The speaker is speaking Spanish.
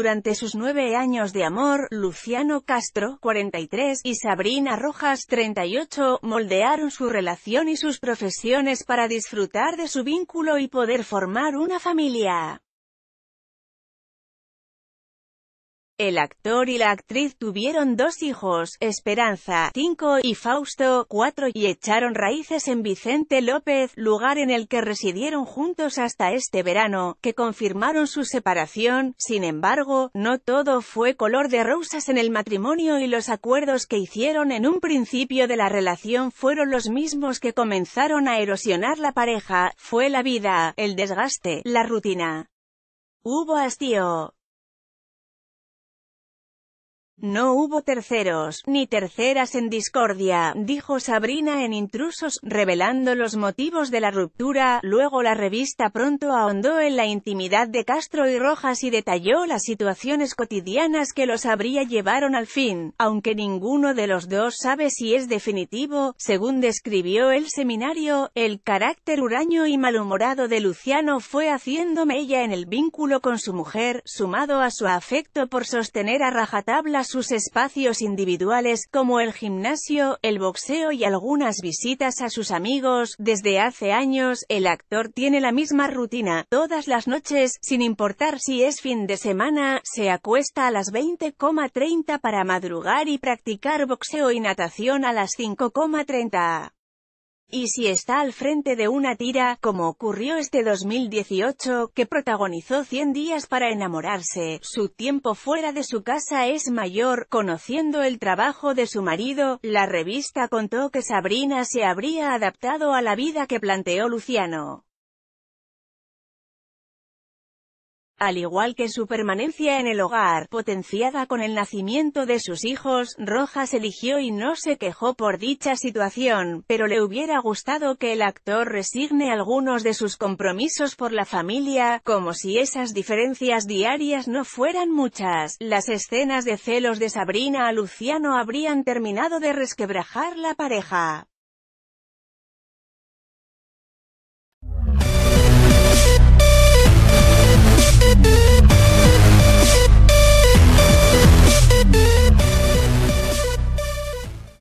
Durante sus nueve años de amor, Luciano Castro, 43, y Sabrina Rojas, 38, moldearon su relación y sus profesiones para disfrutar de su vínculo y poder formar una familia. El actor y la actriz tuvieron dos hijos, Esperanza, 5, y Fausto, 4, y echaron raíces en Vicente López, lugar en el que residieron juntos hasta este verano, que confirmaron su separación. Sin embargo, no todo fue color de rosas en el matrimonio y los acuerdos que hicieron en un principio de la relación fueron los mismos que comenzaron a erosionar la pareja, fue la vida, el desgaste, la rutina. Hubo hastío, no hubo terceros, ni terceras en discordia, dijo Sabrina en Intrusos, revelando los motivos de la ruptura, luego la revista pronto ahondó en la intimidad de Castro y Rojas y detalló las situaciones cotidianas que los habría llevaron al fin, aunque ninguno de los dos sabe si es definitivo, según describió el seminario, el carácter huraño y malhumorado de Luciano fue haciéndome ella en el vínculo con su mujer, sumado a su afecto por sostener a rajatabla sus espacios individuales, como el gimnasio, el boxeo y algunas visitas a sus amigos. Desde hace años, el actor tiene la misma rutina, todas las noches, sin importar si es fin de semana, se acuesta a las 20,30 para madrugar y practicar boxeo y natación a las 5,30. Y si está al frente de una tira, como ocurrió este 2018, que protagonizó 100 días para enamorarse, su tiempo fuera de su casa es mayor, conociendo el trabajo de su marido, la revista contó que Sabrina se habría adaptado a la vida que planteó Luciano. Al igual que su permanencia en el hogar, potenciada con el nacimiento de sus hijos, Rojas eligió y no se quejó por dicha situación, pero le hubiera gustado que el actor resigne algunos de sus compromisos por la familia, como si esas diferencias diarias no fueran muchas. Las escenas de celos de Sabrina a Luciano habrían terminado de resquebrajar la pareja.